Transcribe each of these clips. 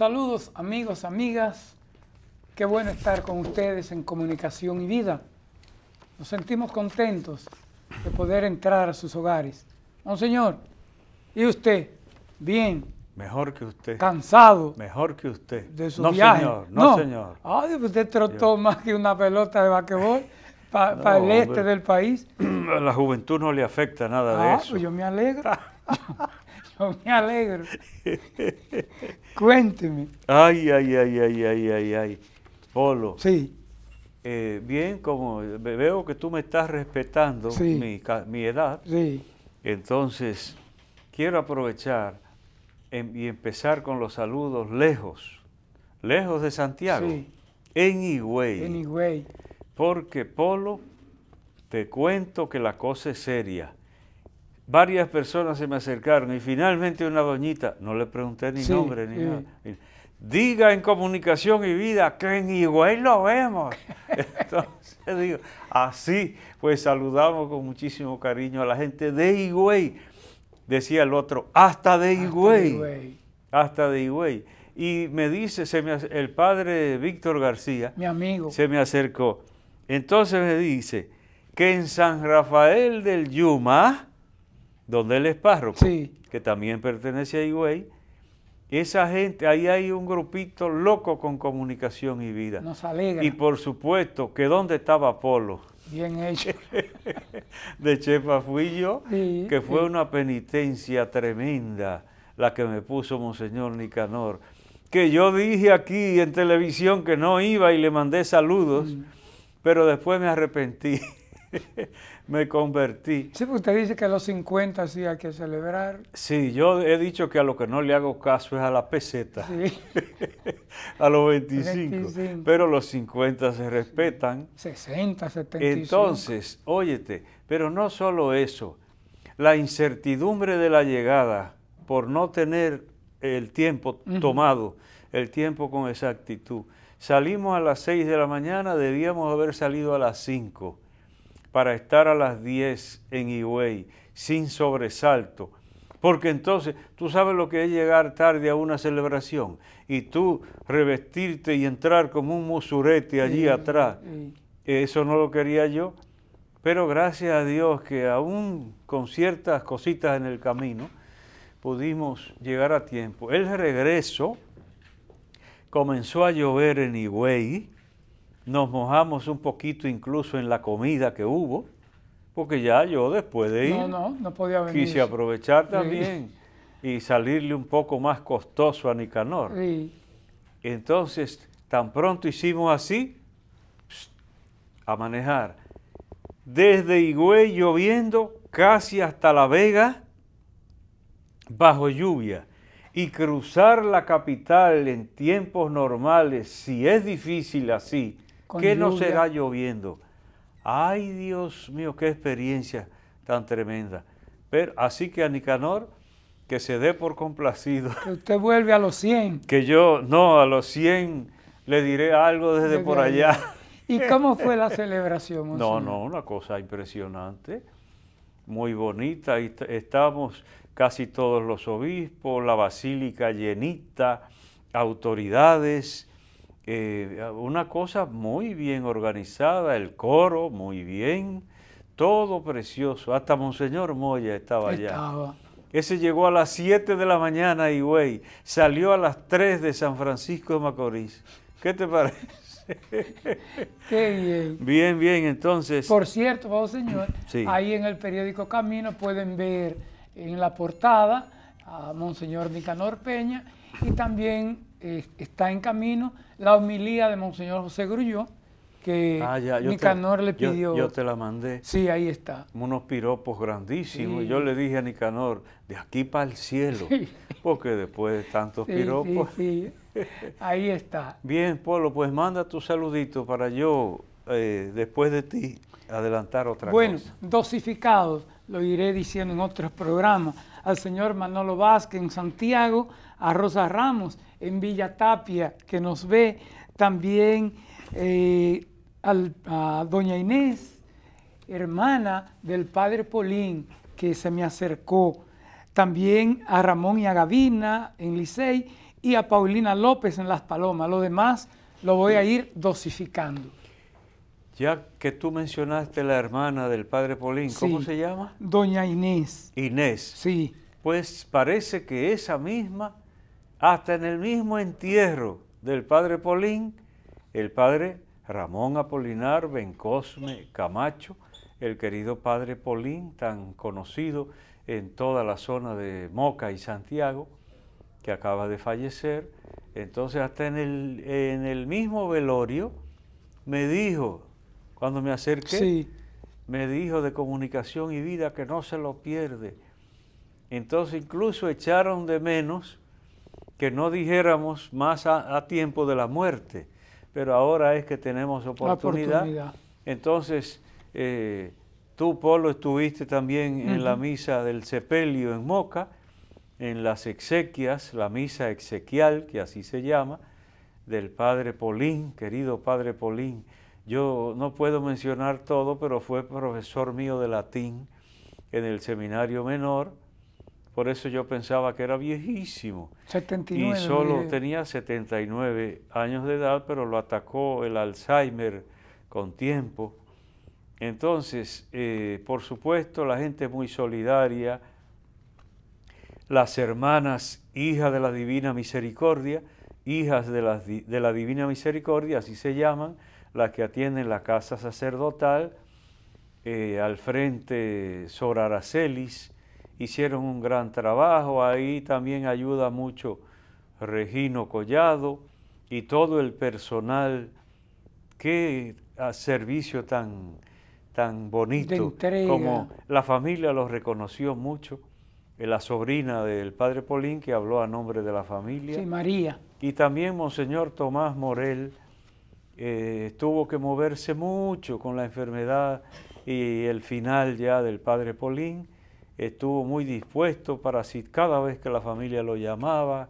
Saludos amigos, amigas. Qué bueno estar con ustedes en Comunicación y Vida. Nos sentimos contentos de poder entrar a sus hogares. señor, ¿y usted? Bien. Mejor que usted. Cansado. Mejor que usted. De su no, Señor, no, señor. Ay, usted trotó más que una pelota de vaquebol. para el este del país. A la juventud no le afecta nada de ah, eso. Pues yo me alegro. me alegro. Cuénteme. Ay, ay, ay, ay, ay, ay, ay. Polo. Sí. Eh, bien, como veo que tú me estás respetando mi, edad, sí. entonces quiero aprovechar em, y empezar con los saludos lejos, lejos de Santiago, sí. en Higüey. En Higüey. Porque, Polo, te cuento que la cosa es seria varias personas se me acercaron y finalmente una doñita, no le pregunté ni nombre ni eh. nada, diga en comunicación y vida que en Higüey lo vemos. Entonces digo, así pues saludamos con muchísimo cariño a la gente de Higüey, decía el otro, hasta de Higüey, hasta de Higüey. Y me dice, se me, el padre Víctor García, mi amigo, se me acercó. Entonces me dice que en San Rafael del Yuma, donde él es párroco, que también pertenece a Higüey, esa gente, ahí hay un grupito loco con comunicación y vida. Nos alegra. Y por supuesto, que dónde estaba Polo. Bien hecho. de Chepa fui yo, que fue una penitencia tremenda la que me puso Monseñor Nicanor. Que yo dije aquí en televisión que no iba y le mandé saludos, mm. pero después me arrepentí. me convertí. Sí, usted dice que a los 50 sí hay que celebrar. Sí, yo he dicho que a lo que no le hago caso es a la peseta, sí. a los 25, pero los 50 se respetan. 60, 75. Entonces, óyete, pero no solo eso, la incertidumbre de la llegada por no tener el tiempo tomado, el tiempo con exactitud. Salimos a las 6 de la mañana, debíamos haber salido a las 5 para estar a las 10 en Higüey, sin sobresalto. Porque entonces tú sabes lo que es llegar tarde a una celebración y tú revestirte y entrar como un musurete allí atrás. Eso no lo quería yo. Pero gracias a Dios que aún con ciertas cositas en el camino pudimos llegar a tiempo. El regreso comenzó a llover en Higüey nos mojamos un poquito incluso en la comida que hubo, porque ya yo después de ir no, no, podía quise aprovechar también y salirle un poco más costoso a Nicanor. Entonces, tan pronto hicimos así, a manejar. Desde Higüey lloviendo casi hasta La Vega, bajo lluvia. Y cruzar la capital en tiempos normales, si es difícil así, ¿Qué no será lloviendo? Ay, Dios mío, qué experiencia tan tremenda. Pero así que a Nicanor, que se dé por complacido. Que usted vuelve a los 100. Que yo, no, a los 100 le diré algo desde, por allá. ¿Y cómo fue la celebración? No, no, una cosa impresionante, muy bonita. Estamos casi todos los obispos, la basílica llenita, autoridades, eh, una cosa muy bien organizada, el coro muy bien, todo precioso. Hasta Monseñor Moya estaba allá. Estaba. Ese llegó a las 7 de la mañana y güey salió a las 3 de San Francisco de Macorís. ¿Qué te parece? Qué bien. Bien, bien, entonces. Por cierto, vos señor, ahí en el periódico Camino pueden ver en la portada a Monseñor Nicanor Peña y también está en camino la homilía de Monseñor José Grulló que ah, Nicanor le pidió. Yo, te la mandé. Sí, ahí está. Unos piropos grandísimos. Yo le dije a Nicanor, de aquí para el cielo, porque después de tantos sí, piropos. Ahí está. Bien, Polo, pues manda tu saludito para yo, eh, después de ti, adelantar otra cosa. Bueno, dosificados, lo iré diciendo en otros programas, al señor Manolo Vázquez en Santiago, a Rosa Ramos en Villa Tapia, que nos ve, también eh, a doña Inés, hermana del padre Polín, que se me acercó, también a Ramón y a Gavina en Licey y a Paulina López en Las Palomas. Lo demás lo voy a ir dosificando. Ya que tú mencionaste la hermana del padre Polín, ¿cómo se llama? Doña Inés. Inés. Sí. Pues parece que esa misma hasta en el mismo entierro del padre Polín, el padre Ramón Apolinar Bencosme Camacho, el querido padre Polín, tan conocido en toda la zona de Moca y Santiago, que acaba de fallecer. Entonces, hasta en el, mismo velorio, me dijo, cuando me acerqué, me dijo de comunicación y vida que no se lo pierde. Entonces, incluso echaron de menos que no dijéramos más a, tiempo de la muerte, pero ahora es que tenemos oportunidad. Entonces, eh, tú, Polo, estuviste también en la misa del sepelio en Moca, en las exequias, la misa exequial, que así se llama, del padre Polín, querido padre Polín. Yo no puedo mencionar todo, pero fue profesor mío de latín en el seminario menor, por eso yo pensaba que era viejísimo. 79, y solo tenía 79 años de edad, pero lo atacó el Alzheimer con tiempo. Entonces, eh, por supuesto, la gente es muy solidaria. Las hermanas, hijas de la Divina Misericordia, hijas de la, Divina Misericordia, así se llaman, las que atienden la casa sacerdotal, eh, al frente Sor Aracelis, hicieron un gran trabajo, ahí también ayuda mucho Regino Collado y todo el personal. Qué ah, servicio tan, tan bonito. Como la familia los reconoció mucho. Eh, la sobrina del padre Polín, que habló a nombre de la familia. Sí, María. Y también Monseñor Tomás Morel eh, tuvo que moverse mucho con la enfermedad y el final ya del padre Polín estuvo muy dispuesto para así cada vez que la familia lo llamaba.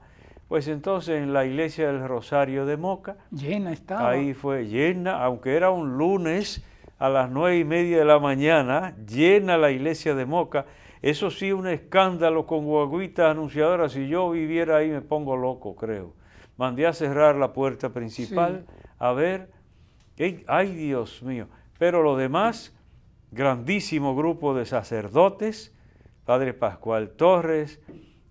Pues entonces en la iglesia del Rosario de Moca. Llena estaba. Ahí fue llena, aunque era un lunes a las nueve y media de la mañana, llena la iglesia de Moca. Eso sí, un escándalo con guaguitas anunciadoras. Si yo viviera ahí me pongo loco, creo. Mandé a cerrar la puerta principal. A ver, ay Dios mío. Pero lo demás, grandísimo grupo de sacerdotes, Padre Pascual Torres,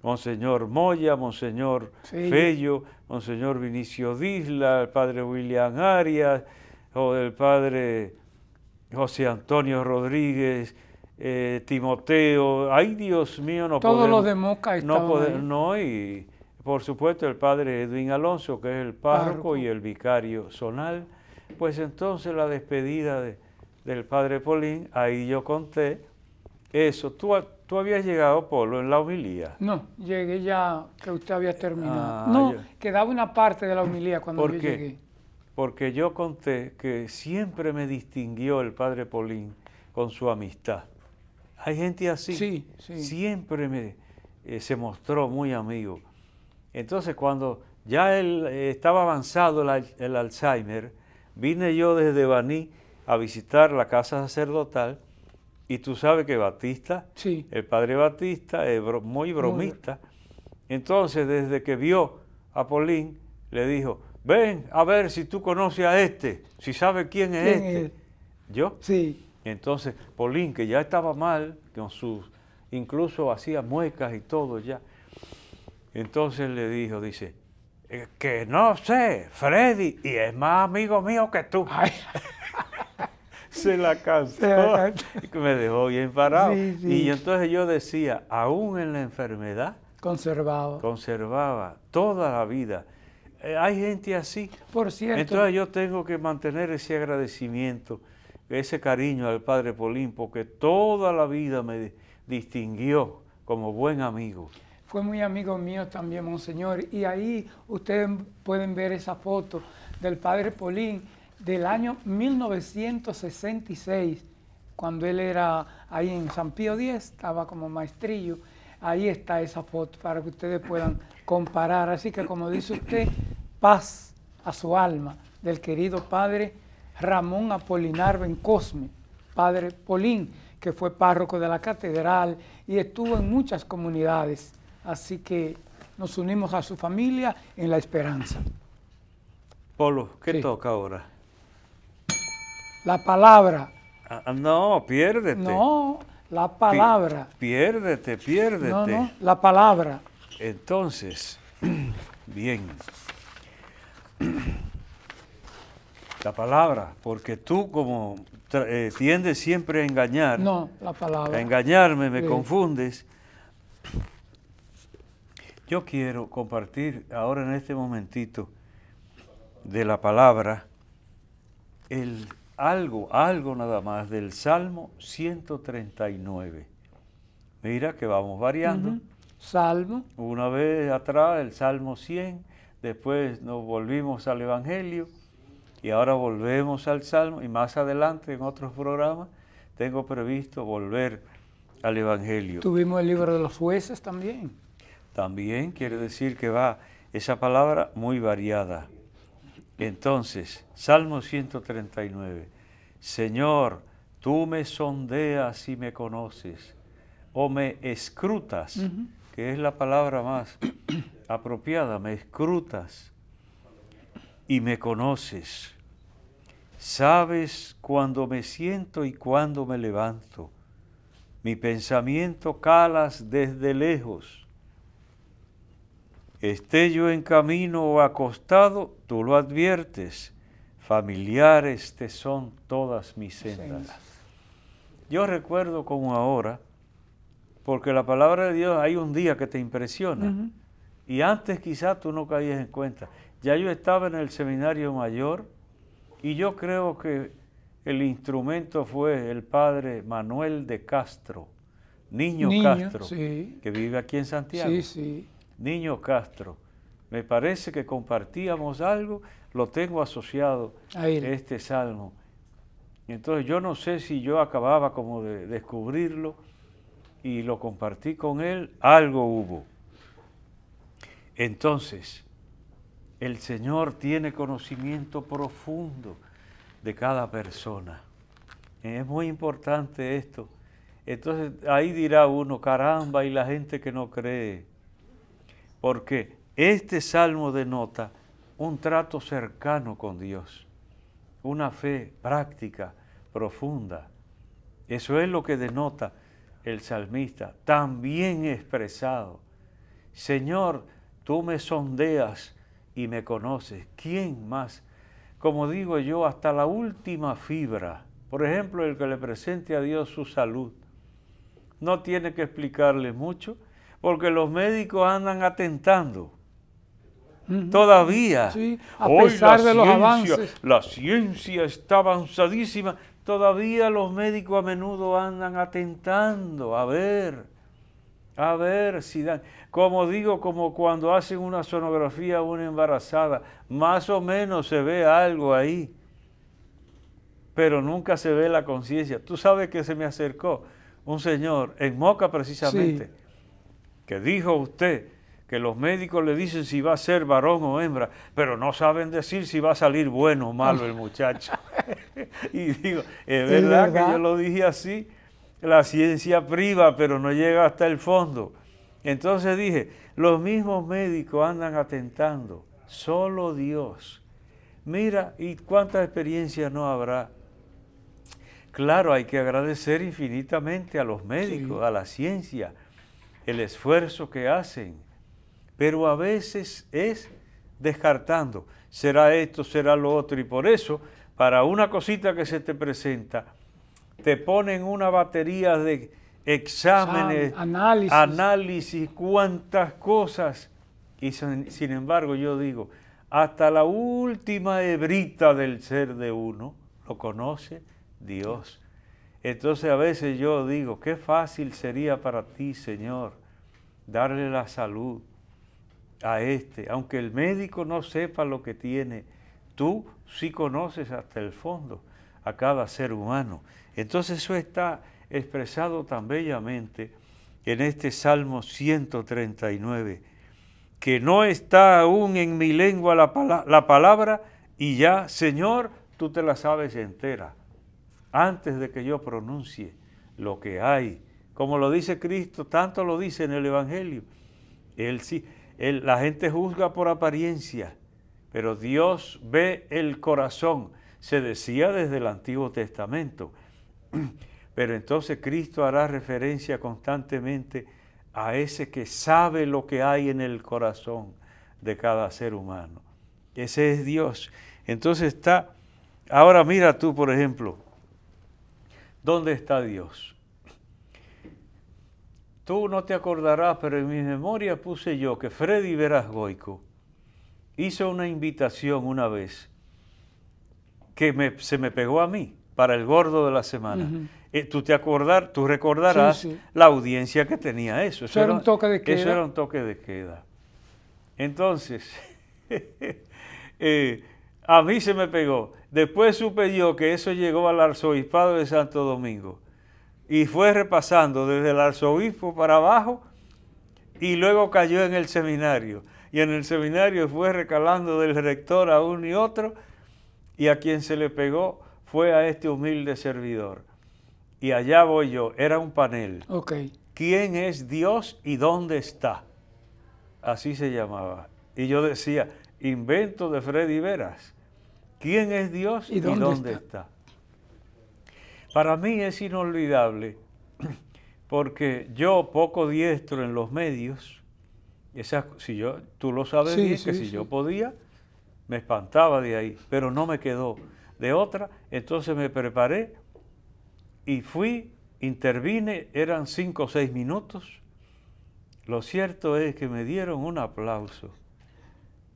Monseñor Moya, Monseñor Fello, Monseñor Vinicio Disla, el Padre William Arias, o el Padre José Antonio Rodríguez, eh, Timoteo. Ay, Dios mío, no Todos los de Moca no, podemos, no, y por supuesto el Padre Edwin Alonso, que es el párroco, y el vicario zonal. Pues entonces la despedida del Padre Polín, ahí yo conté eso. Tú, ¿Tú habías llegado, Polo, en la homilía? No, llegué ya que usted había terminado. Ah, no, quedaba una parte de la homilía cuando ¿Por yo qué? llegué. Porque yo conté que siempre me distinguió el padre Polín con su amistad. Hay gente así. Sí, sí. Siempre me, eh, se mostró muy amigo. Entonces, cuando ya eh, estaba avanzado el, el Alzheimer, vine yo desde Baní a visitar la casa sacerdotal y tú sabes que Batista, el padre Batista, es muy bromista. Entonces, desde que vio a Paulín, le dijo, ven a ver si tú conoces a este, si sabes quién es este. ¿Yo? Sí. Entonces, Paulín, que ya estaba mal, con sus, incluso hacía muecas y todo ya. Entonces le dijo, dice, eh, que no sé, Freddy, y es más amigo mío que tú. se la cansó. me dejó bien parado. Y entonces yo decía, aún en la enfermedad. Conservaba. Conservaba toda la vida. Eh, hay gente así. Por cierto. Entonces yo tengo que mantener ese agradecimiento, ese cariño al Padre Polín, porque toda la vida me distinguió como buen amigo fue muy amigo mío también, Monseñor. Y ahí ustedes pueden ver esa foto del padre Polín del año 1966, cuando él era ahí en San Pío X, estaba como maestrillo. Ahí está esa foto para que ustedes puedan comparar. Así que como dice usted, paz a su alma del querido padre Ramón Apolinar Bencosme, padre Polín, que fue párroco de la catedral y estuvo en muchas comunidades. Así que nos unimos a su familia en la esperanza. Polo, ¿qué toca ahora? La palabra. Ah, ah, no, piérdete. No, la palabra. piérdete, piérdete. No, no, la palabra. Entonces, bien. La palabra, porque tú como eh, tiendes siempre a engañar. No, la palabra. A engañarme, me confundes. Yo quiero compartir ahora en este momentito de la palabra el algo, algo nada más del Salmo 139. Mira que vamos variando. Salmo. Una vez atrás el Salmo 100, después nos volvimos al Evangelio y ahora volvemos al Salmo y más adelante en otros programas tengo previsto volver al Evangelio. Tuvimos el libro de los jueces también. También quiere decir que va esa palabra muy variada. Entonces, Salmo 139, Señor, tú me sondeas y me conoces, o me escrutas, que es la palabra más apropiada, me escrutas y me conoces. Sabes cuando me siento y cuando me levanto. Mi pensamiento calas desde lejos. Esté yo en camino o acostado, tú lo adviertes. Familiares te son todas mis sendas. Yo recuerdo como ahora, porque la palabra de Dios hay un día que te impresiona. Y antes quizás tú no caías en cuenta. Ya yo estaba en el seminario mayor y yo creo que el instrumento fue el padre Manuel de Castro, niño, Castro, que vive aquí en Santiago. Sí, sí. Niño Castro, me parece que compartíamos algo, lo tengo asociado a este salmo. Entonces yo no sé si yo acababa como de descubrirlo y lo compartí con él, algo hubo. Entonces, el Señor tiene conocimiento profundo de cada persona. Es muy importante esto. Entonces ahí dirá uno, caramba, y la gente que no cree porque este salmo denota un trato cercano con Dios, una fe práctica, profunda. Eso es lo que denota el salmista, también expresado. Señor, tú me sondeas y me conoces. ¿Quién más? Como digo yo, hasta la última fibra. Por ejemplo, el que le presente a Dios su salud. No tiene que explicarle mucho porque los médicos andan atentando. Todavía, sí, a hoy pesar la de los avances. la ciencia está avanzadísima, todavía los médicos a menudo andan atentando, a ver, a ver si dan, como digo, como cuando hacen una sonografía a una embarazada, más o menos se ve algo ahí, pero nunca se ve la conciencia. Tú sabes que se me acercó un señor en Moca precisamente que dijo usted que los médicos le dicen si va a ser varón o hembra, pero no saben decir si va a salir bueno o malo el muchacho. y digo, es verdad, que yo lo dije así, la ciencia priva, pero no llega hasta el fondo. Entonces dije, los mismos médicos andan atentando, solo Dios. Mira, ¿y cuántas experiencias no habrá? Claro, hay que agradecer infinitamente a los médicos, a la ciencia, el esfuerzo que hacen, pero a veces es descartando, será esto, será lo otro, y por eso, para una cosita que se te presenta, te ponen una batería de exámenes, análisis. cuántas cosas, y sin embargo yo digo, hasta la última hebrita del ser de uno lo conoce Dios. Entonces a veces yo digo, qué fácil sería para ti, Señor, darle la salud a este, aunque el médico no sepa lo que tiene, tú sí conoces hasta el fondo a cada ser humano. Entonces eso está expresado tan bellamente en este Salmo 139, que no está aún en mi lengua la, la palabra y ya, Señor, tú te la sabes entera, antes de que yo pronuncie lo que hay como lo dice Cristo, tanto lo dice en el Evangelio. Él, sí, la gente juzga por apariencia, pero Dios ve el corazón. Se decía desde el Antiguo Testamento. Pero entonces Cristo hará referencia constantemente a ese que sabe lo que hay en el corazón de cada ser humano. Ese es Dios. Entonces está, ahora mira tú, por ejemplo, ¿dónde está Dios? Tú no te acordarás, pero en mi memoria puse yo que Freddy Veras Goico hizo una invitación una vez que se me pegó a mí para el gordo de la semana. Eh, tú te acordar, tú recordarás la audiencia que tenía eso. Eso, era, un toque de queda. Eso era un toque de queda. Entonces, eh, a mí se me pegó. Después supe yo que eso llegó al arzobispado de Santo Domingo y fue repasando desde el arzobispo para abajo y luego cayó en el seminario. Y en el seminario fue recalando del rector a uno y otro y a quien se le pegó fue a este humilde servidor. Y allá voy yo, era un panel. ¿Quién es Dios y dónde está? Así se llamaba. Y yo decía, invento de Freddy Veras. ¿Quién es Dios y dónde, está? Para mí es inolvidable porque yo poco diestro en los medios, si yo, tú lo sabes que si yo podía, me espantaba de ahí, pero no me quedó de otra, entonces me preparé y fui, intervine, eran cinco o seis minutos. Lo cierto es que me dieron un aplauso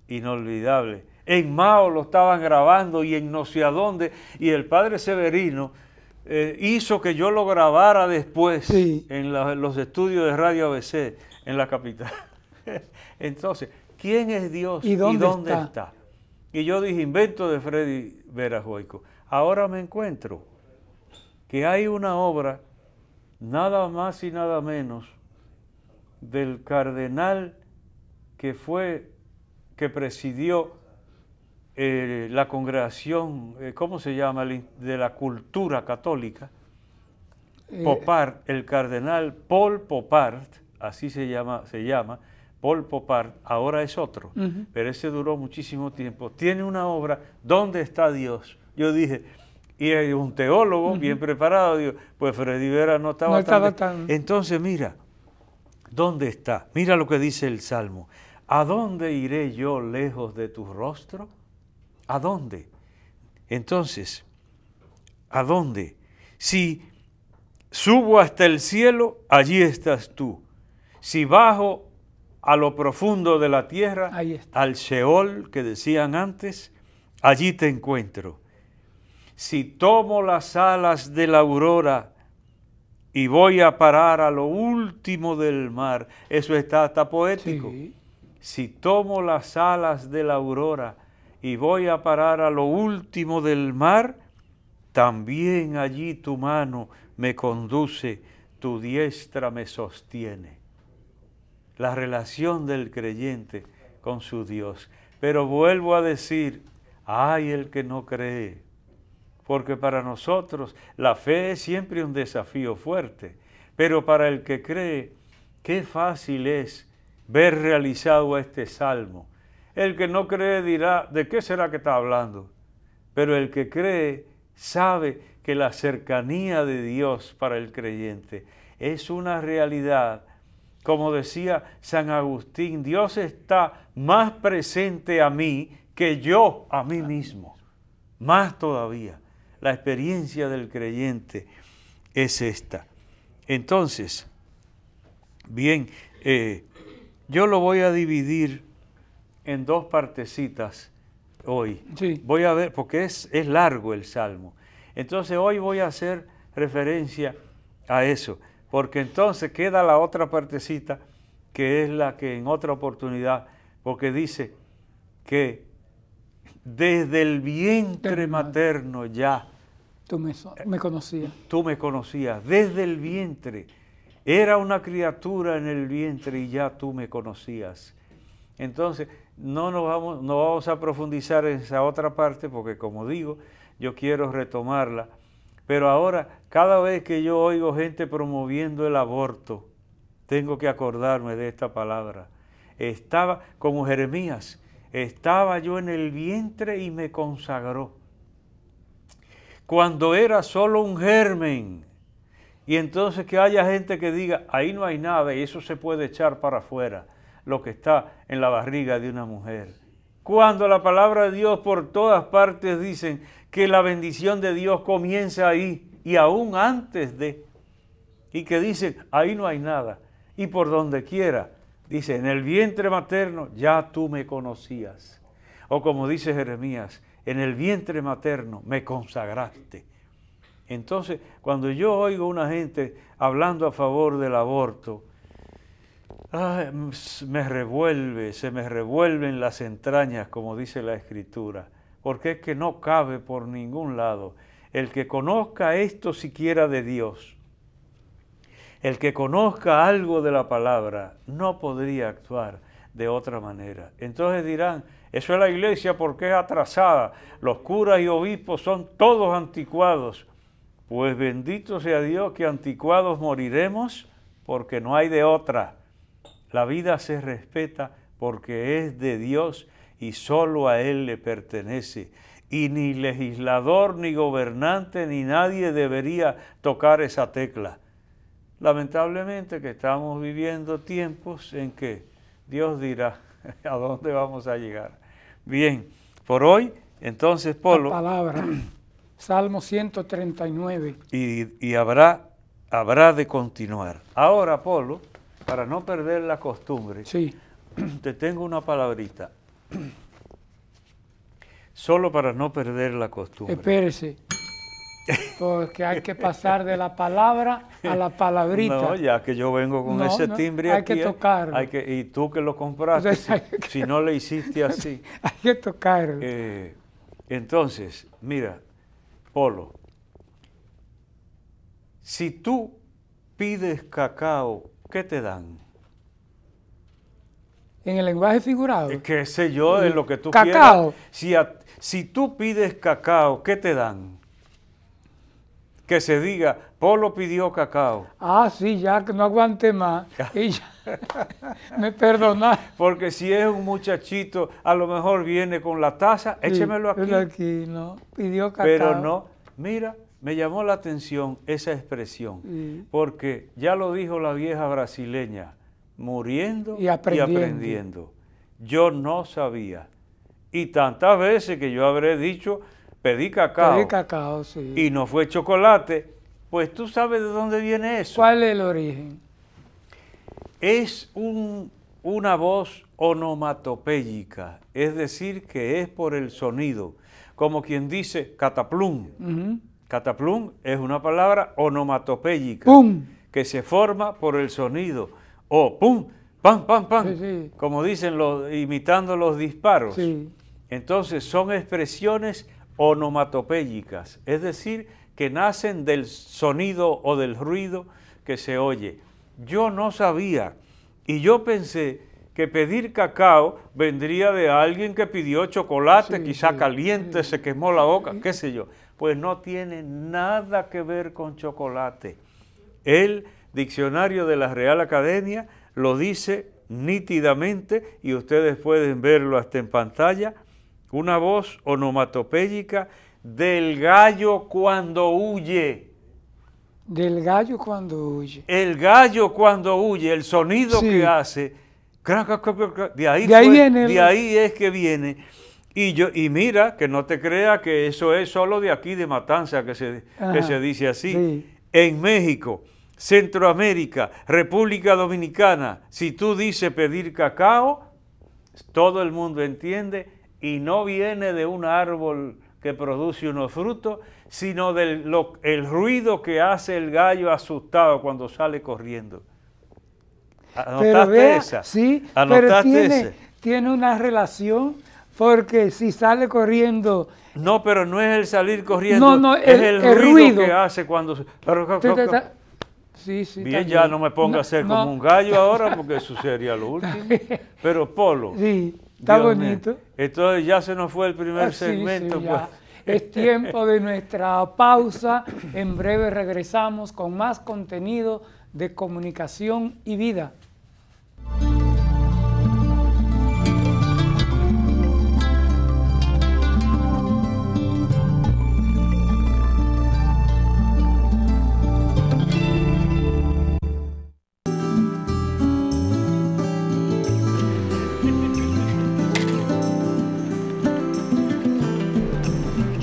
inolvidable. En Mao lo estaban grabando y en no sé a dónde, y el padre Severino eh, hizo que yo lo grabara después en los estudios de Radio ABC en la capital. Entonces, ¿quién es Dios y dónde, está? está? Y yo dije, invento de Freddy Verajoico. Ahora me encuentro que hay una obra, nada más y nada menos, del cardenal que fue, que presidió eh, la congregación, eh, ¿cómo se llama? De la cultura católica, eh, Popart, el cardenal Paul Popart, así se llama, se llama, Paul Popart, ahora es otro, pero ese duró muchísimo tiempo. Tiene una obra, ¿Dónde está Dios? Yo dije, y hay un teólogo bien preparado, pues Freddy Vera no estaba, tan... Entonces, mira, ¿dónde está? Mira lo que dice el Salmo. ¿A dónde iré yo lejos de tu rostro? ¿A dónde? Entonces, ¿a dónde? Si subo hasta el cielo, allí estás tú. Si bajo a lo profundo de la tierra, al Sheol que decían antes, allí te encuentro. Si tomo las alas de la aurora y voy a parar a lo último del mar, eso está hasta poético. Si tomo las alas de la aurora y voy a parar a lo último del mar, también allí tu mano me conduce, tu diestra me sostiene. La relación del creyente con su Dios. Pero vuelvo a decir, ay el que no cree, porque para nosotros la fe es siempre un desafío fuerte, pero para el que cree, qué fácil es ver realizado este salmo el que no cree dirá, ¿de qué será que está hablando? Pero el que cree sabe que la cercanía de Dios para el creyente es una realidad. Como decía San Agustín, Dios está más presente a mí que yo a mí mismo. Más todavía, la experiencia del creyente es esta. Entonces, bien, eh, yo lo voy a dividir en dos partecitas hoy. Sí. Voy a ver, porque es, es largo el Salmo. Entonces hoy voy a hacer referencia a eso, porque entonces queda la otra partecita que es la que en otra oportunidad, porque dice que desde el vientre materno ya... Tú me, me conocías. Tú me conocías, desde el vientre. Era una criatura en el vientre y ya tú me conocías. Entonces, no, nos vamos, no vamos a profundizar en esa otra parte porque, como digo, yo quiero retomarla. Pero ahora, cada vez que yo oigo gente promoviendo el aborto, tengo que acordarme de esta palabra. Estaba como Jeremías, estaba yo en el vientre y me consagró. Cuando era solo un germen, y entonces que haya gente que diga, ahí no hay nada y eso se puede echar para afuera lo que está en la barriga de una mujer. Cuando la palabra de Dios por todas partes dicen que la bendición de Dios comienza ahí y aún antes de, y que dicen, ahí no hay nada, y por donde quiera, dice, en el vientre materno ya tú me conocías. O como dice Jeremías, en el vientre materno me consagraste. Entonces, cuando yo oigo a una gente hablando a favor del aborto, Mm, me revuelve, se me revuelven las entrañas, como dice la escritura, porque es que no cabe por ningún lado. El que conozca esto siquiera de Dios, el que conozca algo de la palabra, no podría actuar de otra manera. Entonces dirán, eso es la iglesia porque es atrasada, los curas y obispos son todos anticuados. Pues bendito sea Dios que anticuados moriremos porque no hay de otra. La vida se respeta porque es de Dios y solo a Él le pertenece. Y ni legislador, ni gobernante, ni nadie debería tocar esa tecla. Lamentablemente que estamos viviendo tiempos en que Dios dirá a dónde vamos a llegar. Bien, por hoy, entonces, Polo. La palabra, Salmo 139. Y, y habrá, habrá de continuar. Ahora, Polo para no perder la costumbre, te tengo una palabrita. Solo para no perder la costumbre. Espérese. Porque hay que pasar de la palabra a la palabrita. No, ya que yo vengo con ese timbre hay Que ¿eh? tocarlo. Hay que, y tú que lo compraste, si, no le hiciste así. Hay que tocarlo. Eh, entonces, mira, Polo, si tú pides cacao ¿qué te dan? En el lenguaje figurado. Qué sé yo, en lo que tú cacao. Si, si tú pides cacao, ¿qué te dan? Que se diga, Polo pidió cacao. Ah, sí, ya que no aguante más. me perdoná. Porque si es un muchachito, a lo mejor viene con la taza, échemelo aquí. aquí no, pidió cacao. Pero no, mira, me llamó la atención esa expresión, mm. porque ya lo dijo la vieja brasileña, muriendo y aprendiendo. Yo no sabía. Y tantas veces que yo habré dicho, pedí cacao. Pedí cacao, sí. Y no fue chocolate. Pues tú sabes de dónde viene eso. ¿Cuál es el origen? Es un, una voz onomatopéyica, es decir, que es por el sonido, como quien dice cataplum. Cataplum es una palabra onomatopéyica que se forma por el sonido o pum, pam, pam, pam, como dicen los, imitando los disparos. Entonces son expresiones onomatopéyicas, es decir, que nacen del sonido o del ruido que se oye. Yo no sabía y yo pensé que pedir cacao vendría de alguien que pidió chocolate, quizá caliente, se quemó la boca, qué sé yo pues no tiene nada que ver con chocolate. El diccionario de la Real Academia lo dice nítidamente y ustedes pueden verlo hasta en pantalla, una voz onomatopéyica del gallo cuando huye. Del gallo cuando huye. El gallo cuando huye, el sonido que hace. de ahí es que viene y, yo, y mira, que no te crea que eso es solo de aquí, de Matanza, que se, que se dice así. En México, Centroamérica, República Dominicana, si tú dices pedir cacao, todo el mundo entiende y no viene de un árbol que produce unos frutos, sino del el ruido que hace el gallo asustado cuando sale corriendo. ¿Anotaste esa? Sí, ¿Anotaste pero tiene, tiene una relación porque si sale corriendo... No, pero no es el salir corriendo, no, no, es el, ruido, que hace cuando... Sí, sí, Bien, ya no me ponga a ser como un gallo ahora porque eso sería lo último. Pero Polo. Sí, está bonito. Entonces ya se nos fue el primer ah, segmento. Pues. Es tiempo de nuestra pausa. En breve regresamos con más contenido de comunicación y vida.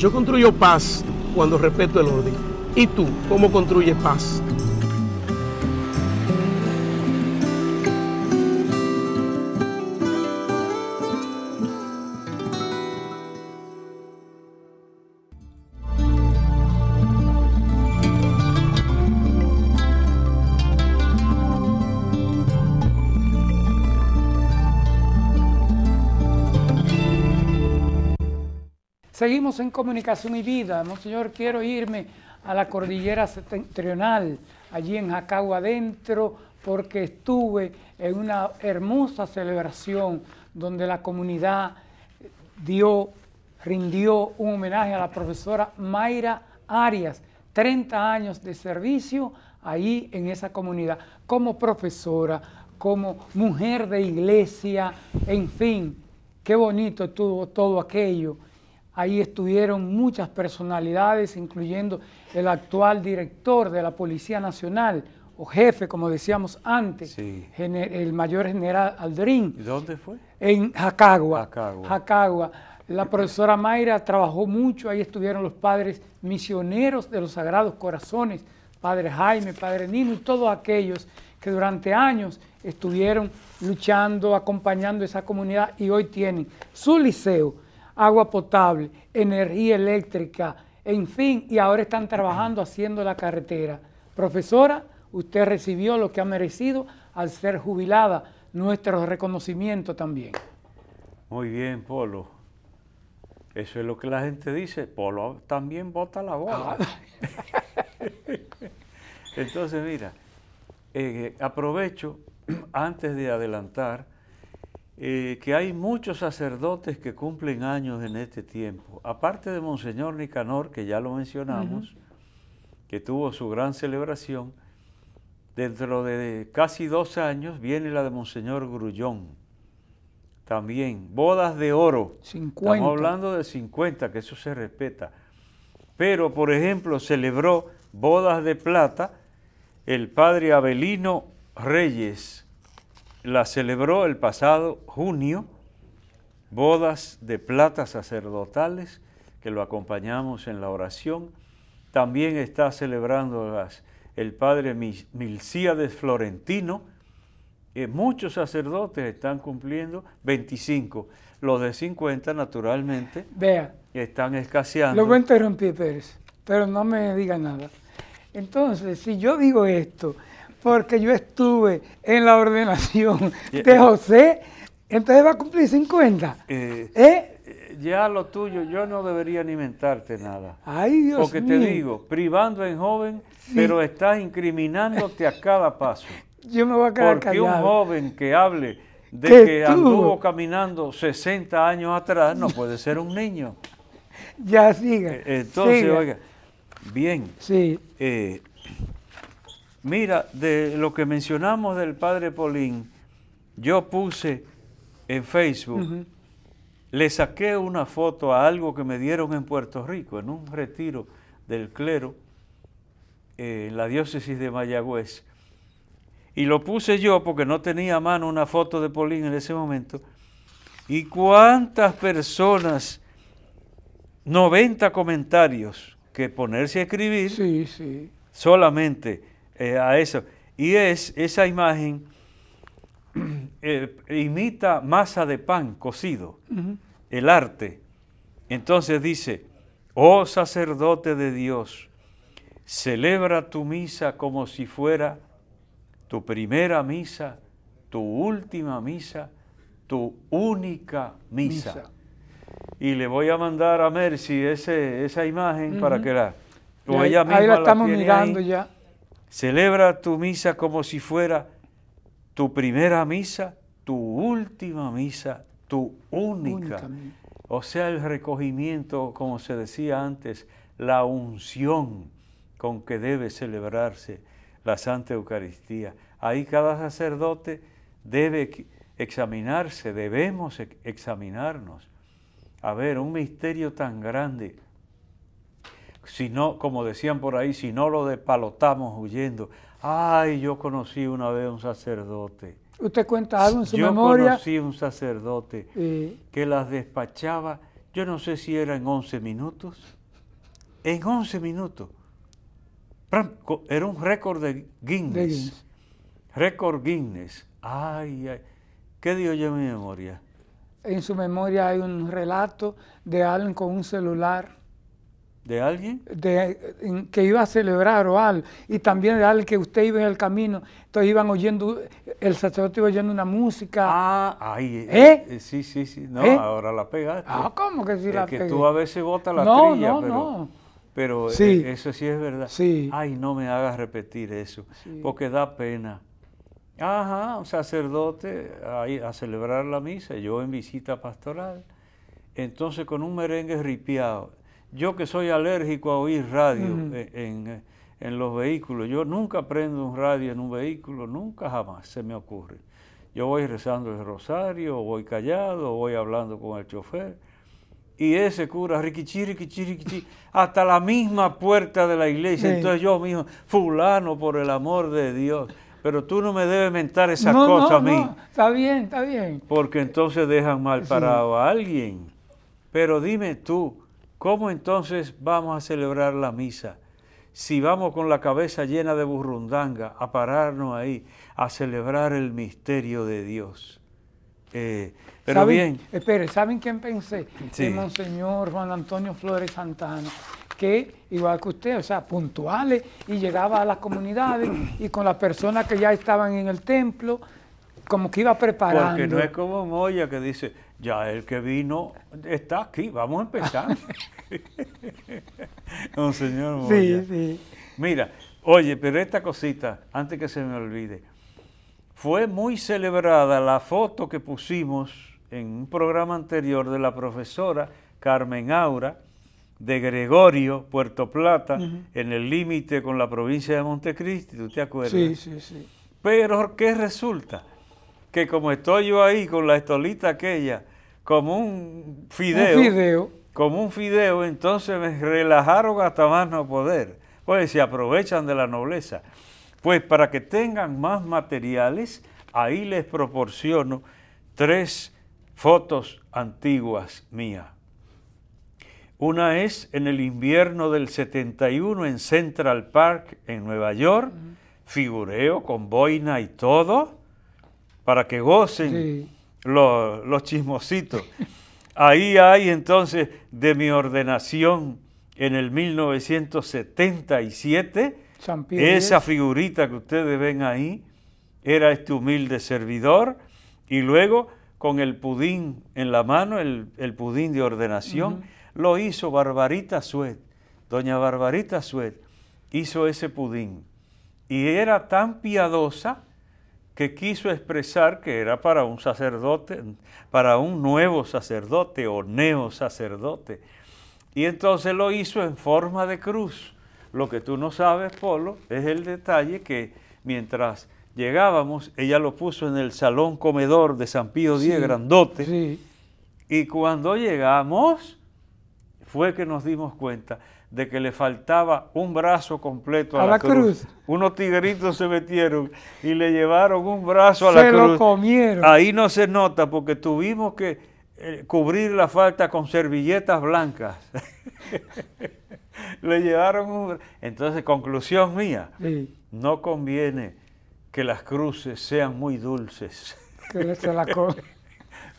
Yo construyo paz cuando respeto el orden. ¿Y tú cómo construyes paz? en comunicación y vida. Monseñor, quiero irme a la cordillera septentrional, allí en Jacagua adentro, porque estuve en una hermosa celebración donde la comunidad dio, rindió un homenaje a la profesora Mayra Arias, 30 años de servicio ahí en esa comunidad, como profesora, como mujer de iglesia, en fin, qué bonito estuvo todo aquello Ahí estuvieron muchas personalidades, incluyendo el actual director de la Policía Nacional, o jefe, como decíamos antes, el mayor general Aldrin. ¿Y ¿Dónde fue? En Jacagua. Jacagua. Jacagua. La profesora Mayra trabajó mucho, ahí estuvieron los padres misioneros de los Sagrados Corazones, padre Jaime, padre Nino y todos aquellos que durante años estuvieron luchando, acompañando esa comunidad y hoy tienen su liceo agua potable, energía eléctrica, en fin, y ahora están trabajando haciendo la carretera. Profesora, usted recibió lo que ha merecido al ser jubilada, nuestro reconocimiento también. Muy bien, Polo. Eso es lo que la gente dice. Polo también bota la bola. Ah. Entonces, mira, eh, aprovecho antes de adelantar eh, que hay muchos sacerdotes que cumplen años en este tiempo. Aparte de Monseñor Nicanor, que ya lo mencionamos, que tuvo su gran celebración, dentro de casi dos años viene la de Monseñor Grullón. También, bodas de oro. Estamos hablando de 50, que eso se respeta. Pero, por ejemplo, celebró bodas de plata el padre Abelino Reyes, la celebró el pasado junio, bodas de plata sacerdotales, que lo acompañamos en la oración. También está celebrando las, el padre Milcíades Florentino. muchos sacerdotes están cumpliendo 25. Los de 50, naturalmente, Vea, están escaseando. Lo voy a interrumpir, Pérez, pero no me diga nada. Entonces, si yo digo esto, porque yo estuve en la ordenación de eh, José, entonces va a cumplir 50. Eh, ¿Eh? eh, Ya lo tuyo, yo no debería alimentarte nada. Ay, Dios Porque te digo, privando en joven, pero estás incriminándote a cada paso. Yo me voy a quedar Porque un joven que hable de que, anduvo caminando 60 años atrás no puede ser un niño. Ya sigue. Entonces, oiga, bien. Sí. Eh, Mira, de lo que mencionamos del padre Paulín, yo puse en Facebook, le saqué una foto a algo que me dieron en Puerto Rico, en un retiro del clero eh, en la diócesis de Mayagüez. Y lo puse yo porque no tenía a mano una foto de Paulín en ese momento. ¿Y cuántas personas? 90 comentarios que ponerse a escribir solamente eh, eso. Y es esa imagen eh, imita masa de pan cocido, el arte. Entonces dice, oh sacerdote de Dios, celebra tu misa como si fuera tu primera misa, tu última misa, tu única misa. Y le voy a mandar a Mercy esa imagen para que la... ahí, la estamos mirando ya. Celebra tu misa como si fuera tu primera misa, tu última misa, tu única. O sea, el recogimiento, como se decía antes, la unción con que debe celebrarse la Santa Eucaristía. Ahí cada sacerdote debe examinarse, debemos examinarnos. A ver, un misterio tan grande si no, como decían por ahí, si no lo despalotamos huyendo. Ay, yo conocí una vez un sacerdote. Usted cuenta algo en su memoria. Yo conocí un sacerdote que las despachaba, yo no sé si era en 11 minutos, en 11 minutos. Era un récord de Guinness. Récord Guinness. Ay, ay. ¿Qué dio yo en mi memoria? En su memoria hay un relato de alguien con un celular ¿De alguien? De, que iba a celebrar o algo, y también de alguien que usted iba en el camino, entonces iban oyendo, el sacerdote iba oyendo una música. Ah, ahí ¿Eh? Eh, eh, sí, sí, sí, no, ahora la pegaste. Ah, ¿cómo que sí la la que tú a veces botas la trilla, pero, no. pero eso sí es verdad. Sí. Ay, no me hagas repetir eso, porque da pena. Ajá, un sacerdote ahí a celebrar la misa, yo en visita pastoral, entonces con un merengue ripiado yo que soy alérgico a oír radio e, e, en, los vehículos, yo nunca prendo un radio en un vehículo, nunca jamás se me ocurre. Yo voy rezando el rosario, voy callado, voy hablando con el chofer. Y ese cura, riquichiri, riquichi, riquichi, hasta la misma puerta de la iglesia. Entonces yo mismo, fulano, por el amor de Dios, pero tú no me debes mentar esas cosas a mí. está bien, está bien. Porque entonces dejan mal parado a alguien. Pero dime tú, ¿Cómo entonces vamos a celebrar la misa? Si vamos con la cabeza llena de burrundanga a pararnos ahí, a celebrar el misterio de Dios. Eh, pero bien. Espere, ¿saben quién pensé? Sí. El Monseñor Juan Antonio Flores Santana que, igual que usted, o sea, puntuales y llegaba a las comunidades y con las personas que ya estaban en el templo, como que iba preparando. Porque no es como Moya que dice, ya el que vino está aquí, vamos a empezar. un señor Sí, sí. Mira, oye, pero esta cosita, antes que se me olvide, fue muy celebrada la foto que pusimos en un programa anterior de la profesora Carmen Aura de Gregorio, Puerto Plata, en el límite con la provincia de Montecristi, ¿tú te acuerdas? Sí, sí, sí. Pero ¿qué resulta? Que como estoy yo ahí con la estolita aquella, como un fideo. Como un fideo, entonces me relajaron hasta más no poder. Pues se aprovechan de la nobleza. Pues para que tengan más materiales, ahí les proporciono tres fotos antiguas mías. Una es en el invierno del 71 en Central Park, en Nueva York, figureo con boina y todo, para que gocen los, chismositos. Ahí hay entonces de mi ordenación en el 1977, esa figurita que ustedes ven ahí era este humilde servidor y luego con el pudín en la mano, el, pudín de ordenación, lo hizo Barbarita Suet. Doña Barbarita Suet hizo ese pudín y era tan piadosa que quiso expresar que era para un sacerdote, para un nuevo sacerdote o neo sacerdote. Y entonces lo hizo en forma de cruz. Lo que tú no sabes, Polo, es el detalle que mientras llegábamos, ella lo puso en el salón comedor de San Pío X, grandote. Y cuando llegamos, fue que nos dimos cuenta de que le faltaba un brazo completo a, la, cruz. Unos tigritos se metieron y le llevaron un brazo a la cruz. Se lo comieron. Ahí no se nota porque tuvimos que eh, cubrir la falta con servilletas blancas. le llevaron un Entonces, conclusión mía, no conviene que las cruces sean muy dulces. Que se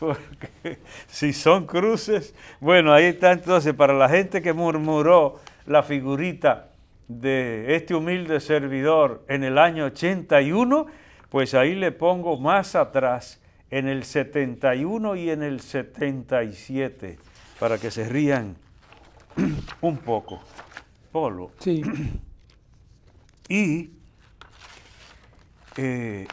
porque si son cruces, bueno, ahí está entonces para la gente que murmuró la figurita de este humilde servidor en el año 81, pues ahí le pongo más atrás, en el 71 y en el 77, para que se rían un poco. Polo. Sí. Y eh,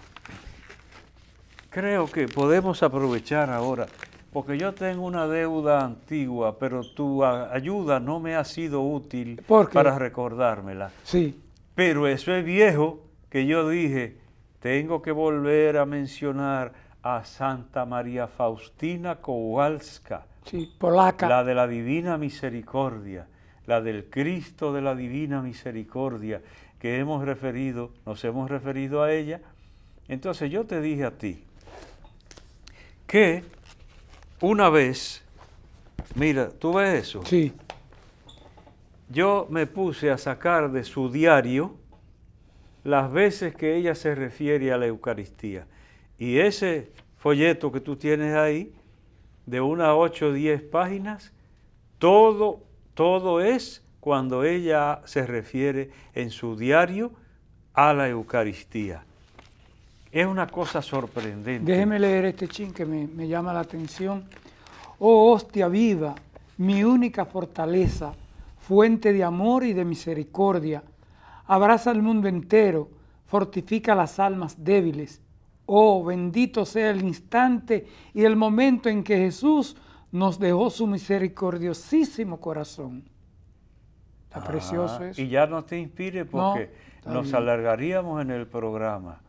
creo que podemos aprovechar ahora, porque yo tengo una deuda antigua, pero tu ayuda no me ha sido útil para recordármela. Sí. Pero eso es viejo que yo dije, tengo que volver a mencionar a Santa María Faustina Kowalska, sí, polaca. la de la Divina Misericordia, la del Cristo de la Divina Misericordia, que hemos referido, nos hemos referido a ella. Entonces yo te dije a ti, que una vez, mira, ¿tú ves eso? Sí. Yo me puse a sacar de su diario las veces que ella se refiere a la Eucaristía. Y ese folleto que tú tienes ahí, de unas 8 o 10 páginas, todo, todo es cuando ella se refiere en su diario a la Eucaristía. Es una cosa sorprendente. Déjeme leer este chin que me, llama la atención. Oh hostia viva, mi única fortaleza, fuente de amor y de misericordia. Abraza al mundo entero, fortifica las almas débiles. Oh, bendito sea el instante y el momento en que Jesús nos dejó su misericordiosísimo corazón. Está ah, precioso eso. Y ya no te inspire porque nos alargaríamos en el programa.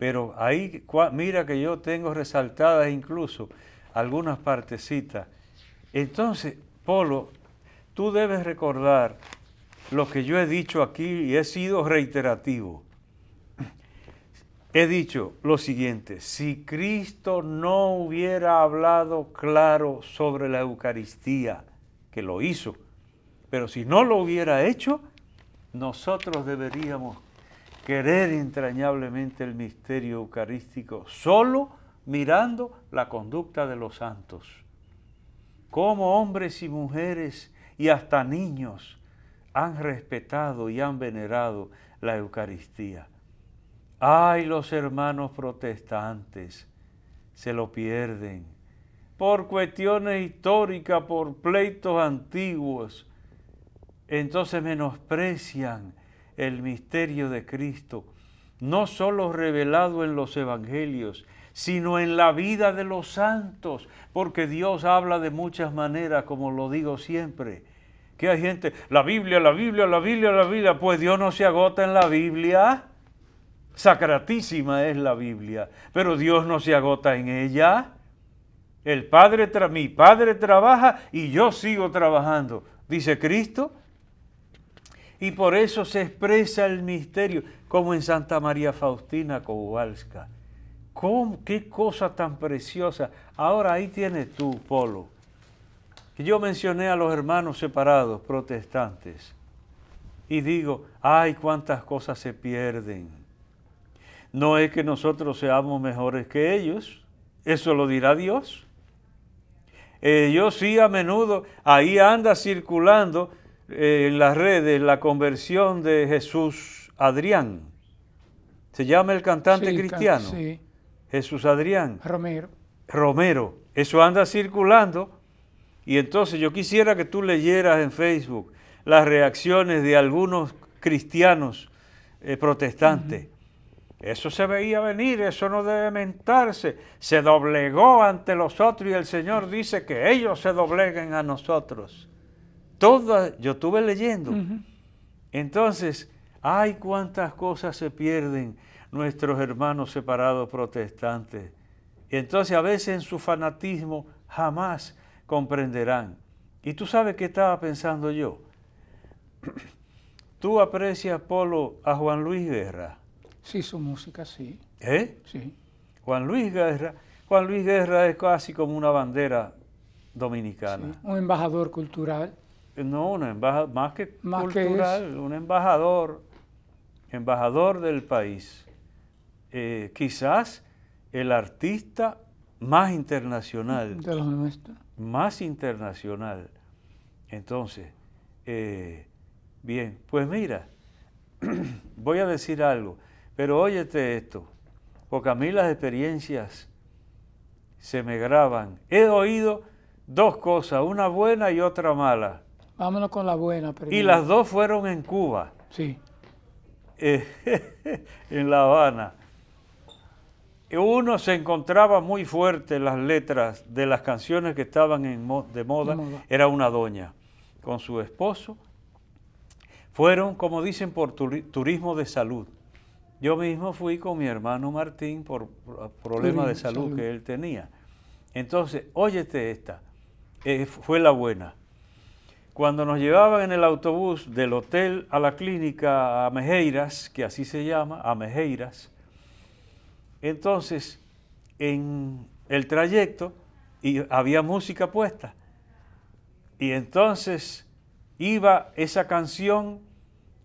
Pero ahí, mira que yo tengo resaltadas incluso algunas partecitas. Entonces, Polo, tú debes recordar lo que yo he dicho aquí y he sido reiterativo. He dicho lo siguiente, si Cristo no hubiera hablado claro sobre la Eucaristía, que lo hizo, pero si no lo hubiera hecho, nosotros deberíamos querer entrañablemente el misterio eucarístico solo mirando la conducta de los santos. Cómo hombres y mujeres y hasta niños han respetado y han venerado la Eucaristía. Ay, los hermanos protestantes se lo pierden por cuestiones históricas, por pleitos antiguos. Entonces menosprecian el misterio de Cristo, no solo revelado en los evangelios, sino en la vida de los santos, porque Dios habla de muchas maneras, como lo digo siempre. Que hay gente, la Biblia, la Biblia, la Biblia, la Biblia, pues Dios no se agota en la Biblia. Sacratísima es la Biblia, pero Dios no se agota en ella. El Padre, mi Padre trabaja y yo sigo trabajando, dice Cristo. Y por eso se expresa el misterio, como en Santa María Faustina Kowalska. ¡Qué cosa tan preciosa! Ahora ahí tienes tú, Polo, que yo mencioné a los hermanos separados, protestantes, y digo, ¡ay, cuántas cosas se pierden! No es que nosotros seamos mejores que ellos, eso lo dirá Dios. Ellos eh, yo sí a menudo, ahí anda circulando en las redes la conversión de Jesús Adrián. Se llama el cantante cristiano. Jesús Adrián. Romero. Romero. Eso anda circulando. Y entonces yo quisiera que tú leyeras en Facebook las reacciones de algunos cristianos eh, protestantes. Eso se veía venir, eso no debe mentarse. Se doblegó ante los otros y el Señor dice que ellos se dobleguen a nosotros yo estuve leyendo. Entonces, ay, cuántas cosas se pierden nuestros hermanos separados protestantes. entonces a veces en su fanatismo jamás comprenderán. Y tú sabes qué estaba pensando yo. Tú aprecias, Polo, a Juan Luis Guerra. Sí, su música, sí. ¿Eh? Sí. Juan Luis Guerra. Juan Luis Guerra es casi como una bandera dominicana. un embajador cultural. No, una embaja, más que cultural, un embajador, embajador del país. Eh, quizás el artista más internacional. De Más internacional. Entonces, eh, bien, pues mira, voy a decir algo, pero óyete esto, porque a mí las experiencias se me graban. He oído dos cosas, una buena y otra mala. Vámonos con la buena. Y las dos fueron en Cuba. Sí. en La Habana. Uno se encontraba muy fuerte las letras de las canciones que estaban de, moda. Era una doña con su esposo. Fueron, como dicen, por turismo de salud. Yo mismo fui con mi hermano Martín por problemas de salud, que él tenía. Entonces, óyete esta, eh, fue la buena. Cuando nos llevaban en el autobús del hotel a la clínica a Mejeiras, que así se llama, a Mejeiras, entonces en el trayecto había música puesta. Y entonces iba esa canción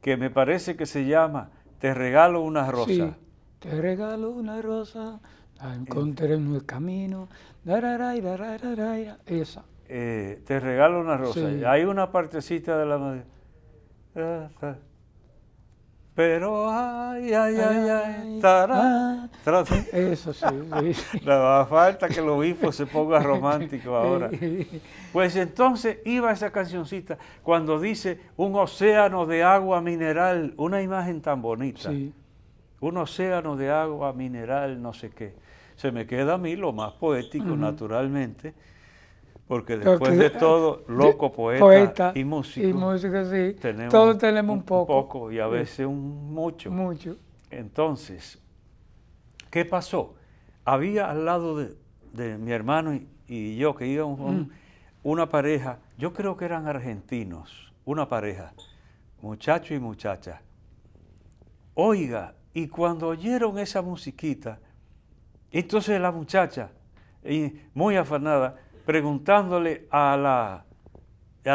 que me parece que se llama Te regalo una rosa. Sí, te regalo una rosa, la encontré en el camino, dararai, esa. Eh, te regalo una rosa. Hay una partecita de la madera. Pero ay, ay, ay, ay, ah. Eso sí. falta que el obispo se ponga romántico ahora. Pues entonces iba esa cancioncita cuando dice un océano de agua mineral, una imagen tan bonita. Un océano de agua mineral, no sé qué. Se me queda a mí lo más poético, naturalmente porque después de todo, loco, poeta, y músico. Y sí. todos tenemos un, poco. poco y a veces un mucho. Mucho. Entonces, ¿qué pasó? Había al lado de, mi hermano y, yo que íbamos con mm. una pareja, yo creo que eran argentinos, una pareja, muchacho y muchacha. Oiga, y cuando oyeron esa musiquita, entonces la muchacha, muy afanada, preguntándole a la,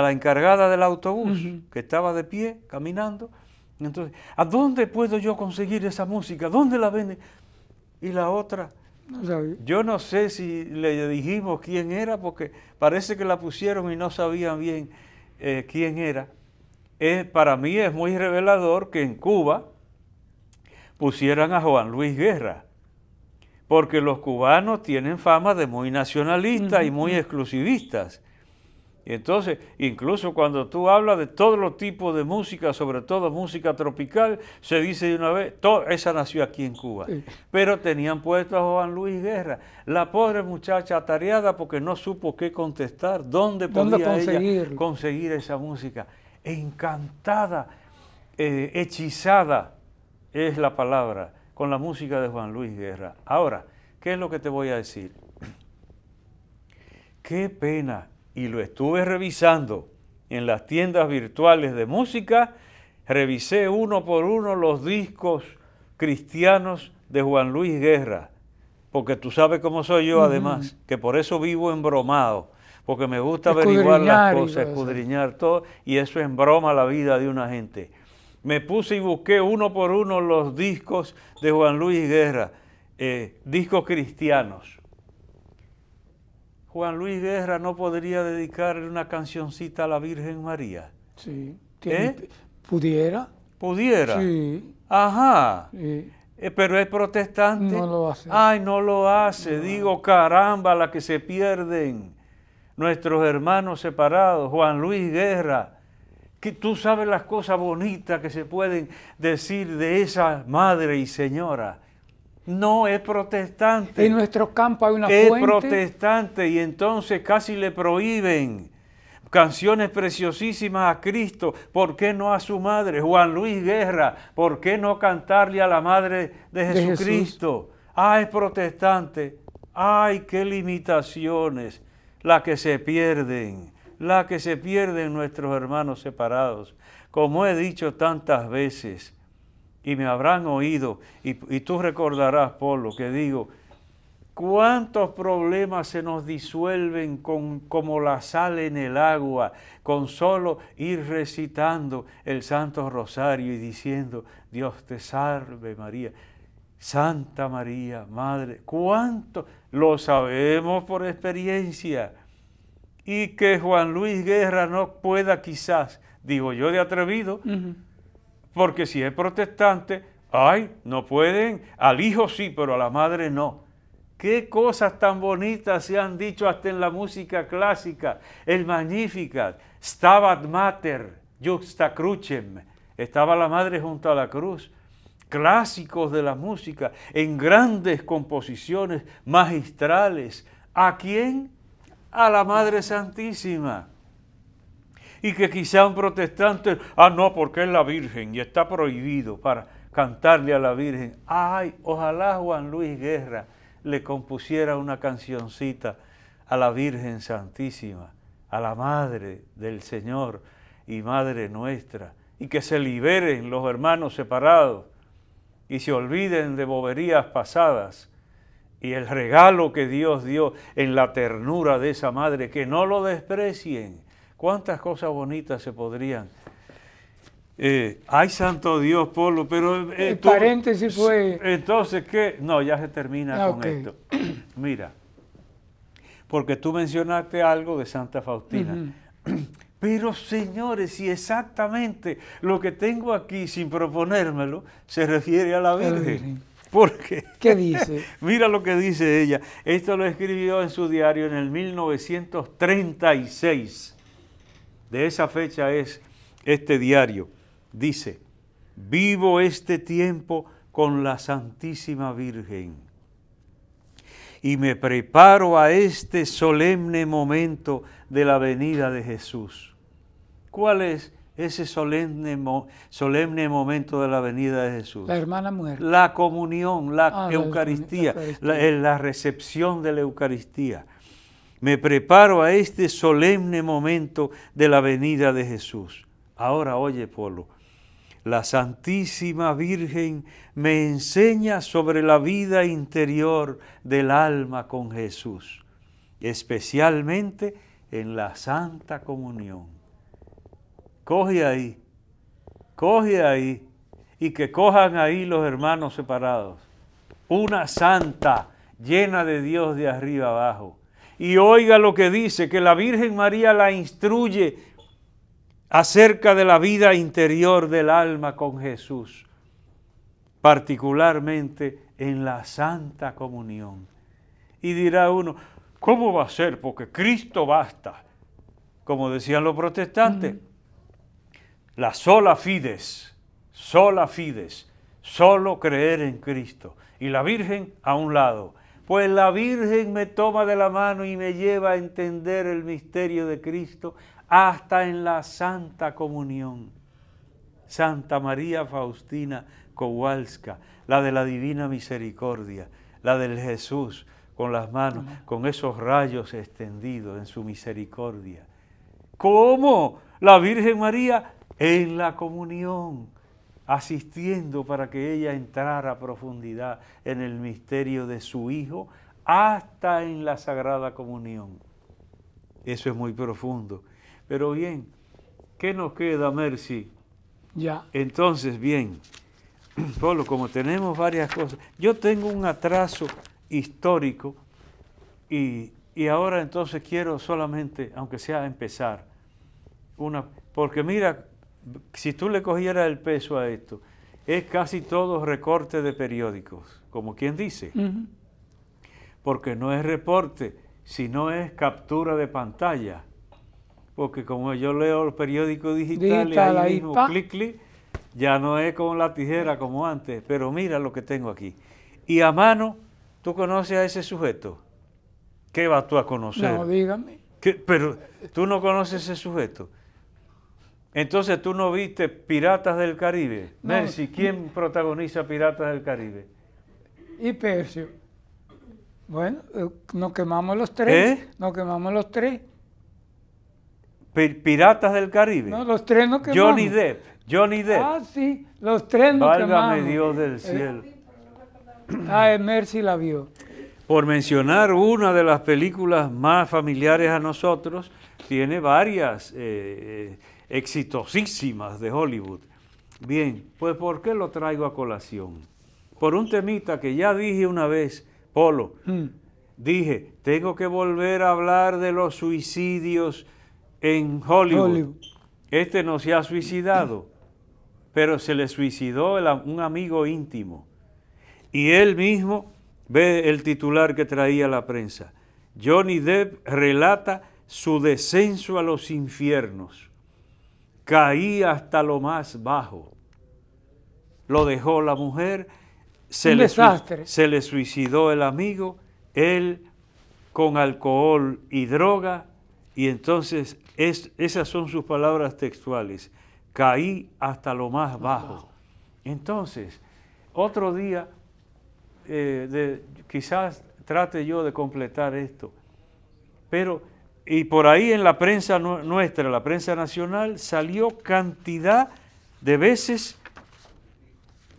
la encargada del autobús, que estaba de pie, caminando, entonces, ¿a dónde puedo yo conseguir esa música? ¿Dónde la vende? Y la otra, yo no sé si le dijimos quién era, porque parece que la pusieron y no sabían bien eh, quién era. para mí es muy revelador que en Cuba pusieran a Juan Luis Guerra porque los cubanos tienen fama de muy nacionalistas y muy exclusivistas. Entonces, incluso cuando tú hablas de todos los tipos de música, sobre todo música tropical, se dice de una vez, toda esa nació aquí en Cuba. Pero tenían puesto a Juan Luis Guerra, la pobre muchacha atareada porque no supo qué contestar, dónde, podía ella conseguir esa música. Encantada, eh, hechizada es la palabra con la música de Juan Luis Guerra. Ahora, ¿qué es lo que te voy a decir? Qué pena, y lo estuve revisando en las tiendas virtuales de música, revisé uno por uno los discos cristianos de Juan Luis Guerra, porque tú sabes cómo soy yo además, que por eso vivo embromado, porque me gusta averiguar las cosas, escudriñar todo, y eso embroma la vida de una gente me puse y busqué uno por uno los discos de Juan Luis Guerra, eh, discos cristianos. Juan Luis Guerra no podría dedicarle una cancioncita a la Virgen María. Sí. ¿Eh? ¿Pudiera? ¿Pudiera? Sí. Ajá. Eh, pero es protestante. No lo hace. Ay, no lo hace. Digo, caramba, la que se pierden. Nuestros hermanos separados, Juan Luis Guerra, tú sabes las cosas bonitas que se pueden decir de esa madre y señora. No es protestante. En nuestro campo hay una Es protestante y entonces casi le prohíben canciones preciosísimas a Cristo. ¿Por qué no a su madre? Juan Luis Guerra, ¿por qué no cantarle a la madre de Jesucristo? ah, es protestante. Ay, qué limitaciones las que se pierden la que se pierden nuestros hermanos separados, como he dicho tantas veces, y me habrán oído, y, tú recordarás, Polo, que digo, cuántos problemas se nos disuelven con, como la sal en el agua, con solo ir recitando el Santo Rosario y diciendo, Dios te salve María. Santa María, Madre, cuánto lo sabemos por experiencia, y que Juan Luis Guerra no pueda quizás, digo yo de atrevido, porque si es protestante, ay, no pueden, al hijo sí, pero a la madre no. Qué cosas tan bonitas se han dicho hasta en la música clásica, el magnífica Stabat Mater, Juxta Crucem, estaba la madre junto a la cruz, clásicos de la música, en grandes composiciones magistrales. ¿A quién? a la Madre Santísima. Y que quizá un protestante, ah, no, porque es la Virgen y está prohibido para cantarle a la Virgen. Ay, ojalá Juan Luis Guerra le compusiera una cancioncita a la Virgen Santísima, a la Madre del Señor y Madre nuestra, y que se liberen los hermanos separados y se olviden de boberías pasadas y el regalo que Dios dio en la ternura de esa madre, que no lo desprecien. Cuántas cosas bonitas se podrían. Eh, ay, santo Dios, Polo, pero... Eh, el paréntesis fue... Entonces, ¿qué? No, ya se termina ah, con esto. Mira, porque tú mencionaste algo de Santa Faustina. Pero señores, si exactamente lo que tengo aquí sin proponérmelo se refiere a la Virgen. Porque, ¿Qué dice? Mira lo que dice ella. Esto lo escribió en su diario en el 1936. De esa fecha es este diario. Dice, vivo este tiempo con la Santísima Virgen y me preparo a este solemne momento de la venida de Jesús. ¿Cuál es ese solemne, solemne momento de la venida de Jesús. La hermana muerte. La comunión, la ah, Eucaristía, la, eh, la, recepción de la Eucaristía. Me preparo a este solemne momento de la venida de Jesús. Ahora oye, Polo, la Santísima Virgen me enseña sobre la vida interior del alma con Jesús, especialmente en la Santa Comunión. Coge ahí, coge ahí y que cojan ahí los hermanos separados. Una santa llena de Dios de arriba abajo. Y oiga lo que dice, que la Virgen María la instruye acerca de la vida interior del alma con Jesús, particularmente en la Santa Comunión. Y dirá uno, ¿cómo va a ser? Porque Cristo basta, como decían los protestantes. La sola fides, sola fides, solo creer en Cristo. Y la Virgen a un lado. Pues la Virgen me toma de la mano y me lleva a entender el misterio de Cristo hasta en la Santa Comunión. Santa María Faustina Kowalska, la de la Divina Misericordia, la del Jesús con las manos, con esos rayos extendidos en su misericordia. ¿Cómo? La Virgen María en la comunión, asistiendo para que ella entrara a profundidad en el misterio de su Hijo, hasta en la Sagrada Comunión. Eso es muy profundo. Pero bien, ¿qué nos queda, Mercy? Ya. Entonces, bien, Polo, como tenemos varias cosas, yo tengo un atraso histórico y, y ahora entonces quiero solamente, aunque sea empezar, una, porque mira, si tú le cogieras el peso a esto, es casi todo recorte de periódicos, como quien dice. Porque no es reporte, sino es captura de pantalla. Porque como yo leo los periódicos digitales, Digital, ahí, mismo, clic, clic, ya no es con la tijera como antes, pero mira lo que tengo aquí. Y a mano, ¿tú conoces a ese sujeto? ¿Qué vas tú a conocer? No, dígame. Pero tú no conoces a ese sujeto. Entonces tú no viste Piratas del Caribe. Mercy, ¿quién protagoniza Piratas del Caribe? Y Percio. Bueno, eh, nos quemamos los tres. ¿Eh? Nos quemamos los tres. Piratas del Caribe. No, los tres no quemamos. Johnny Depp. Johnny Depp. Ah, sí, los tres no quemamos. Válgame Dios del eh, cielo. ah, eh, Mercy la vio. Por mencionar una de las películas más familiares a nosotros, tiene varias exitosísimas de Hollywood. Bien, pues ¿por qué lo traigo a colación? Por un temita que ya dije una vez, Polo, hmm. dije, tengo que volver a hablar de los suicidios en Hollywood. Este no se ha suicidado, pero se le suicidó un amigo íntimo. Y él mismo ve el titular que traía la prensa. Johnny Depp relata su descenso a los infiernos caí hasta lo más bajo. Lo dejó la mujer, se, le, se le suicidó el amigo, él con alcohol y droga, y entonces es, esas son sus palabras textuales, caí hasta lo más bajo. Entonces, otro día, eh, quizás trate yo de completar esto, pero y por ahí en la prensa nuestra, la prensa nacional, salió cantidad de veces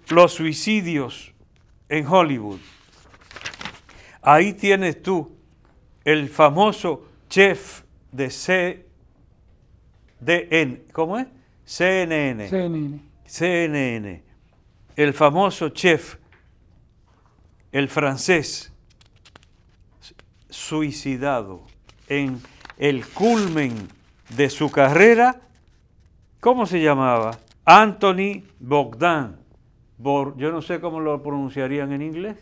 los suicidios en Hollywood. Ahí tienes tú el famoso chef de CDN, ¿cómo es? CNN. CNN. CNN. El famoso chef, el francés, suicidado en el culmen de su carrera, ¿cómo se llamaba? Anthony Bogdan. yo no sé cómo lo pronunciarían en inglés,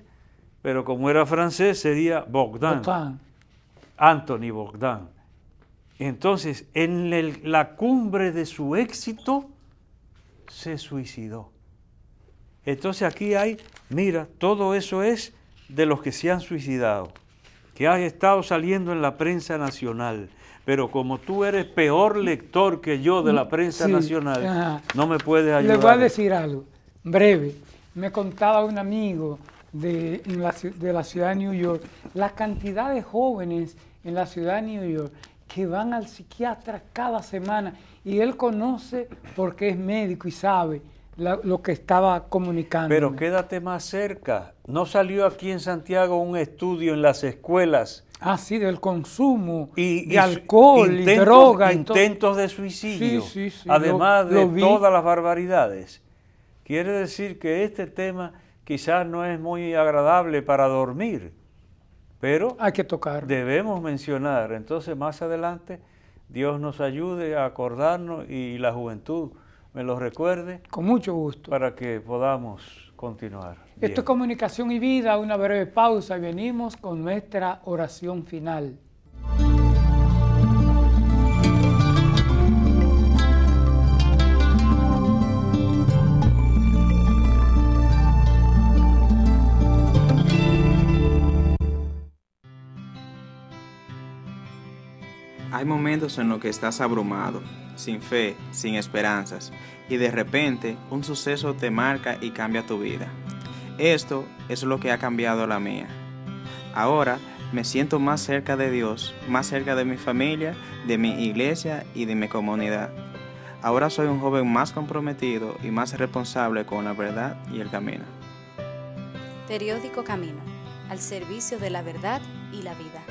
pero como era francés sería Bogdan. Bogdan. Anthony Bogdan. Entonces, en la cumbre de su éxito, se suicidó. Entonces aquí hay, mira, todo eso es de los que se han suicidado que has estado saliendo en la prensa nacional, pero como tú eres peor lector que yo de la prensa nacional, no me puedes ayudar. Le voy a decir algo, breve. Me contaba un amigo de, la, de la ciudad de New York la cantidad de jóvenes en la ciudad de New York que van al psiquiatra cada semana y él conoce porque es médico y sabe lo que estaba comunicando. Pero quédate más cerca, ¿No salió aquí en Santiago un estudio en las escuelas? Ah, sí, del consumo y, de alcohol y droga. Intentos de suicidio, además de todas las barbaridades. Quiere decir que este tema quizás no es muy agradable para dormir, pero hay que tocar. Debemos mencionar. Entonces, más adelante, Dios nos ayude a acordarnos y la juventud me lo recuerde. Con mucho gusto. Para que podamos continuar. Esto es Comunicación y Vida, una breve pausa y venimos con nuestra oración final. Hay momentos en los que estás abrumado sin fe, sin esperanzas, y de repente un suceso te marca y cambia tu vida. Esto es lo que ha cambiado la mía. Ahora me siento más cerca de Dios, más cerca de mi familia, de mi iglesia y de mi comunidad. Ahora soy un joven más comprometido y más responsable con la verdad y el camino. Periódico Camino, al servicio de la verdad y la vida.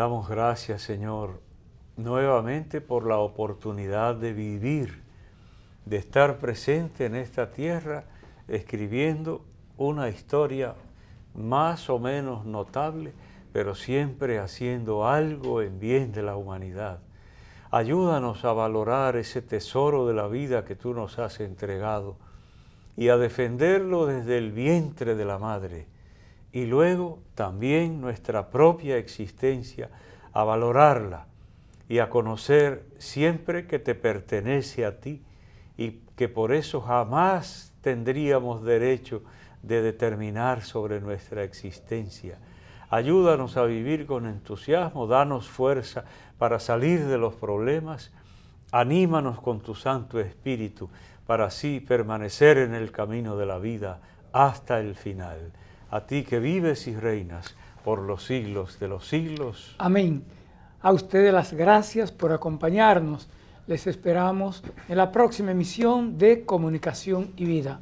damos gracias, Señor, nuevamente por la oportunidad de vivir, de estar presente en esta tierra, escribiendo una historia más o menos notable, pero siempre haciendo algo en bien de la humanidad. Ayúdanos a valorar ese tesoro de la vida que tú nos has entregado y a defenderlo desde el vientre de la madre y luego también nuestra propia existencia, a valorarla y a conocer siempre que te pertenece a ti y que por eso jamás tendríamos derecho de determinar sobre nuestra existencia. Ayúdanos a vivir con entusiasmo, danos fuerza para salir de los problemas, anímanos con tu Santo Espíritu para así permanecer en el camino de la vida hasta el final a ti que vives y reinas por los siglos de los siglos. Amén. A ustedes las gracias por acompañarnos. Les esperamos en la próxima emisión de Comunicación y Vida.